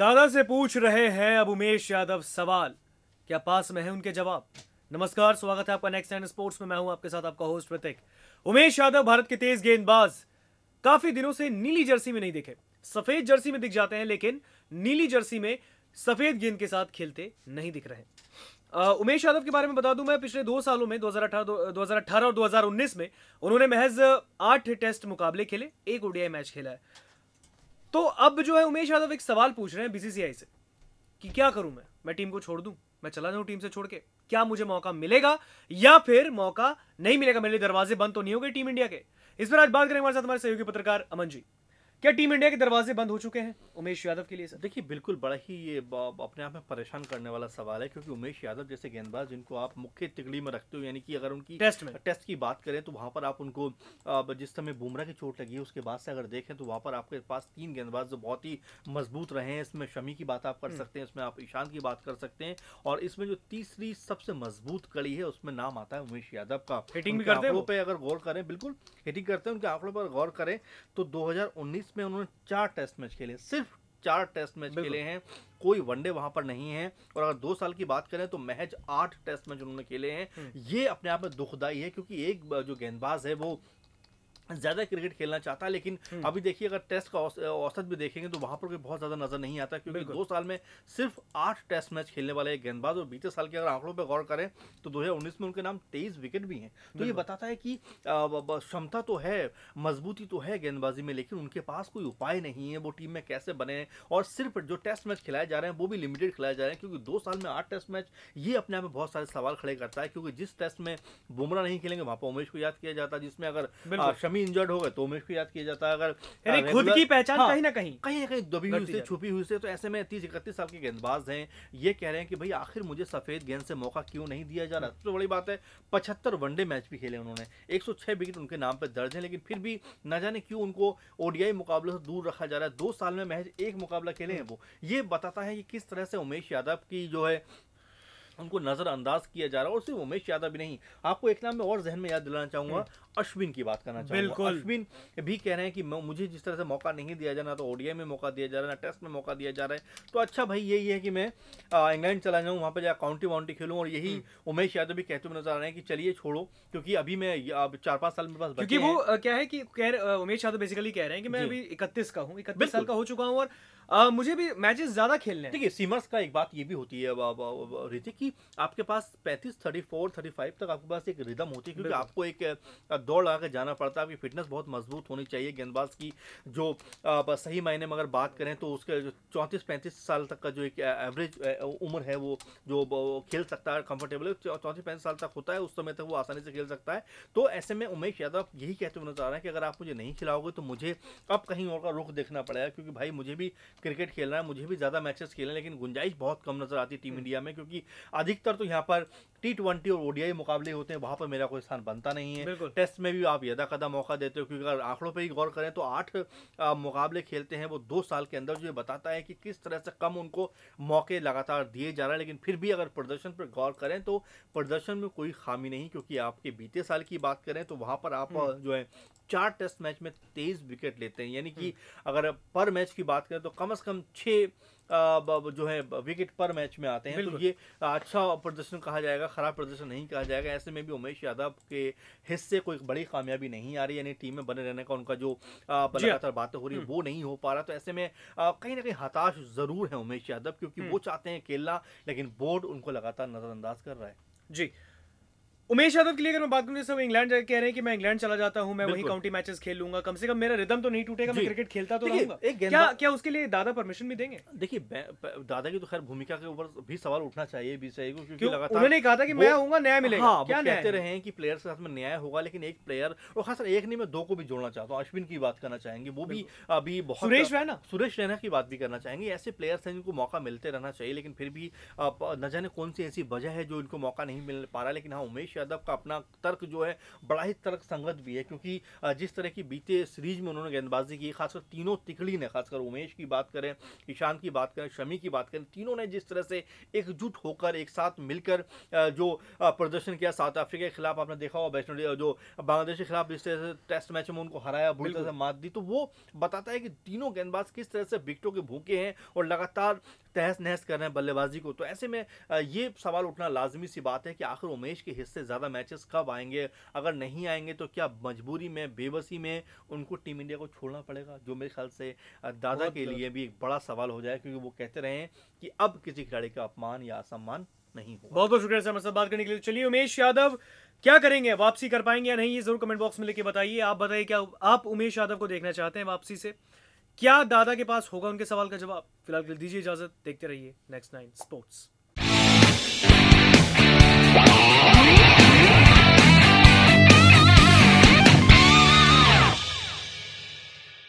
दादा से पूछ रहे हैं अब उमेश यादव सवाल क्या पास में है उनके जवाब नमस्कार स्वागत है आपका नेक्स्ट एंड स्पोर्ट्स में मैं हूं आपके साथ आपका होस्ट प्रतीक उमेश यादव भारत के तेज गेंदबाज काफी दिनों से नीली जर्सी में नहीं दिखे सफेद जर्सी में दिख जाते हैं लेकिन नीली जर्सी में सफेद गेंद के साथ खेलते नहीं दिख रहे उमेश यादव के बारे में बता दूं मैं पिछले दो सालों में 2018 2018 और 2019 में उन्होंने महज आठ टेस्ट मुकाबले खेले एक ओडीआई मैच खेला है तो अब जो है उमेश यादव एक सवाल पूछ रहे हैं बीसीसीआई से कि क्या करूं मैं मैं टीम को छोड़ दूं मैं चला जाऊं टीम से छोड़ के क्या मुझे मौका मिलेगा या फिर मौका नहीं मिलेगा मेरे लिए दरवाजे बंद तो नहीं हो गए टीम इंडिया के इस पर आज बात करेंगे हमारे साथ हमारे सहयोगी पत्रकार अमन जी क्या टीम इंडिया के दरवाजे बंद हो चुके हैं उमेश यादव के लिए सर देखिए बिल्कुल बड़ा ही ये अपने आप में परेशान करने वाला सवाल है क्योंकि उमेश यादव जैसे गेंदबाज जिनको आप मुख्य तिगड़ी में रखते हो यानी कि अगर उनकी टेस्ट में टेस्ट की बात करें तो वहाँ पर आप उनको जिस समय बुमराह की चोट लगी है उसके बाद से अगर देखें तो वहाँ पर आपके पास तीन गेंदबाज जो बहुत ही मजबूत रहे हैं इसमें शमी की बात आप कर हम्म। सकते हैं इसमें आप ईशान की बात कर सकते हैं और इसमें जो तीसरी सबसे मजबूत कड़ी है उसमें नाम आता है उमेश यादव का हिटिंग भी करते हैं पे अगर गौर करें बिल्कुल हिटिंग करते हैं उनके आंकड़ों पर गौर करें तो दो जिसमें उन्होंने चार टेस्ट मैच खेले सिर्फ चार टेस्ट मैच खेले हैं कोई वनडे वहां पर नहीं है और अगर दो साल की बात करें तो महज आठ टेस्ट मैच उन्होंने खेले हैं हम्म। ये अपने आप में दुखदाई है क्योंकि एक जो गेंदबाज है वो ज़्यादा क्रिकेट खेलना चाहता है लेकिन हम्म। अभी देखिए अगर टेस्ट का औसत भी देखेंगे तो वहां पर बहुत ज़्यादा नज़र नहीं आता क्योंकि दो साल में सिर्फ आठ टेस्ट मैच खेलने वाले एक गेंदबाज और बीते साल के अगर आंकड़ों पर गौर करें तो दो में उनके नाम तेईस विकेट भी हैं तो ये बताता है कि क्षमता तो है मजबूती तो है गेंदबाजी में लेकिन उनके पास कोई उपाय नहीं है वो टीम में कैसे बने और सिर्फ जो टेस्ट मैच खिलाए जा रहे हैं वो भी लिमिटेड खिलाए जा रहे हैं क्योंकि दो साल में आठ टेस्ट मैच ये अपने आप में बहुत सारे सवाल खड़े करता है क्योंकि जिस टेस्ट में बुमराह नहीं खेलेंगे वहां पर उमेश को याद किया जाता है जिसमें अगर शमी भी इंजर्ड हो गए तो उमेश को याद किया जाता है अगर हाँ, खुद की पहचान हाँ, कहीं ना कहीं कहीं ना कहीं दबी हुई से छुपी हुई से तो ऐसे में तीस इकतीस साल के गेंदबाज हैं ये कह रहे हैं कि भाई आखिर मुझे सफेद गेंद से मौका क्यों नहीं दिया जा रहा सबसे तो बड़ी बात है पचहत्तर वनडे मैच भी खेले उन्होंने एक विकेट उनके नाम पर दर्ज है लेकिन फिर भी न जाने क्यों उनको ओडीआई मुकाबले से दूर रखा जा रहा है दो साल में महज एक मुकाबला खेले हैं वो ये बताता है कि किस तरह से उमेश यादव की जो है उनको नजरअंदाज किया जा रहा है और सिर्फ उमेश यादव भी नहीं आपको एक नाम में और जहन में याद दिलाना चाहूंगा हम्म। अश्विन की बात करना चाहूंगा अश्विन भी कह रहे हैं कि मुझे जिस तरह से मौका नहीं दिया जाना तो ओडीआई में मौका दिया जा रहा है ना टेस्ट में मौका दिया जा रहा है तो अच्छा भाई यही है कि मैं इंग्लैंड चला जाऊँ वहाँ पर जाकर काउंटी वाउंटी खेलूँ और यही हम्म। उमेश यादव भी कहते हुए नजर आ रहे हैं कि चलिए छोड़ो क्योंकि अभी मैं अब चार पाँच साल मेरे पास क्योंकि वो क्या है कि उमेश यादव बेसिकली कह रहे हैं कि मैं अभी इकतीस का हूँ इकतीस साल का हो चुका हूँ और मुझे भी मैचेस ज़्यादा खेलने हैं देखिए सीमर्स का एक बात ये भी होती है ऋतिक की आपके पास पैंतीस थर्टी फोर थर्टी फाइव तक आपके पास एक रिदम होती है क्योंकि आपको एक दौड़ लगा के जाना पड़ता है आपकी फिटनेस बहुत मजबूत होनी चाहिए गेंदबाज की जो सही मायने में अगर बात करें तो उसके जो चौंतीस पैंतीस साल तक का जो एक एवरेज उम्र है वो जो खेल सकता है कंफर्टेबल चौंतीस पैंतीस साल तक होता है उस समय तक वो आसानी से खेल सकता है तो ऐसे में उमेश यादव यही कहते हुए नजर आ रहे हैं कि अगर आप मुझे नहीं खिलाओगे तो मुझे अब कहीं और का रुख देखना पड़ेगा क्योंकि भाई मुझे भी क्रिकेट खेल रहा है मुझे भी ज़्यादा मैचेस खेले लेकिन गुंजाइश बहुत कम नज़र आती टीम इंडिया में क्योंकि अधिकतर तो यहाँ पर टी ट्वेंटी और ओडीआई मुकाबले होते हैं वहां पर मेरा कोई स्थान बनता नहीं है टेस्ट में भी आप यदा कदा मौका देते हो क्योंकि अगर आंकड़ों पर ही गौर करें तो आठ मुकाबले खेलते हैं वो दो साल के अंदर जो ये बताता है कि किस तरह से कम उनको मौके लगातार दिए जा रहे हैं लेकिन फिर भी अगर प्रदर्शन पर गौर करें तो प्रदर्शन में कोई खामी नहीं क्योंकि आपके बीते साल की बात करें तो वहाँ पर आप हम्म। जो है चार टेस्ट मैच में तेईस विकेट लेते हैं यानी कि हम्म। अगर पर मैच की बात करें तो कम अज़ कम छः जो है विकेट पर मैच में आते हैं तो ये अच्छा प्रदर्शन कहा जाएगा खराब प्रदर्शन नहीं कहा जाएगा ऐसे में भी उमेश यादव के हिस्से कोई बड़ी कामयाबी नहीं आ रही यानी टीम में बने रहने का उनका जो हाँ। लगातार बातें हो रही है हम्म। वो नहीं हो पा रहा तो ऐसे में कहीं ना कहीं हताश जरूर है उमेश यादव क्योंकि वो हम्म। चाहते हैं खेलना लेकिन बोर्ड उनको लगातार नजरअंदाज कर रहा है जी उमेश यादव के लिए अगर मैं बात करूँ जैसे इंग्लैंड कह रहे हैं कि मैं इंग्लैंड चला जाता हूँ मैं वही काउंटी मैचेस खेल लूंगा कम से कम मेरा रिदम तो नहीं टूटेगा मैं क्रिकेट खेलता तो रहूंगा क्या क्या उसके लिए दादा परमिशन भी देंगे देखिए दादा की तो खैर भूमिका के ऊपर भी सवाल उठना चाहिए भी चाहिए क्योंकि उन्होंने कहा था कि मैं आऊंगा न्याय मिलेगा हाँ, क्या कहते रहे हैं कि प्लेयर्स के साथ में न्याय होगा लेकिन एक प्लेयर और खासकर एक नहीं मैं दो को भी जोड़ना चाहता हूँ अश्विन की बात करना चाहेंगे वो भी अभी बहुत सुरेश रैना सुरेश रैना की बात भी करना चाहेंगे ऐसे प्लेयर्स हैं जिनको मौका मिलते रहना चाहिए लेकिन फिर भी न जाने कौन सी ऐसी वजह है जो इनको मौका नहीं मिल पा रहा लेकिन हाँ उमेश के अदब का अपना तर्क जो है बड़ा ही तर्क संगत भी है क्योंकि जिस तरह की बीते सीरीज में उन्होंने गेंदबाजी की खासकर तीनों तिकड़ी ने खासकर उमेश की बात करें ईशान की बात करें शमी की बात करें तीनों ने जिस तरह से एकजुट होकर एक साथ मिलकर जो प्रदर्शन किया साउथ अफ्रीका के खिलाफ आपने देखा होगा वैष्णो जो बांग्लादेश के खिलाफ जिस तरह से टेस्ट मैच में उनको हराया बुरी तरह से मात दी तो वो बताता है कि तीनों गेंदबाज किस तरह से विकटों के भूखे हैं और लगातार तहस नहस कर रहे हैं बल्लेबाजी को तो ऐसे में ये सवाल उठना लाजमी सी बात है कि आखिर उमेश के हिस्से ज़्यादा मैचेस कब आएंगे अगर नहीं आएंगे तो क्या मजबूरी में बेबसी में उनको टीम इंडिया को छोड़ना पड़ेगा जो मेरे ख्याल से दादा के लिए भी एक बड़ा सवाल हो जाए क्योंकि वो कहते रहे कि अब किसी खिलाड़ी का अपमान या असम्मान नहीं होगा बहुत बहुत शुक्रिया सर हमारे साथ बात करने के लिए चलिए उमेश यादव क्या करेंगे वापसी कर पाएंगे या नहीं ये जरूर कमेंट बॉक्स में लेके बताइए आप बताइए क्या आप उमेश यादव को देखना चाहते हैं वापसी से क्या दादा के पास होगा उनके सवाल का जवाब फिलहाल के लिए दीजिए इजाजत देखते रहिए नेक्स्ट नाइन स्पोर्ट्स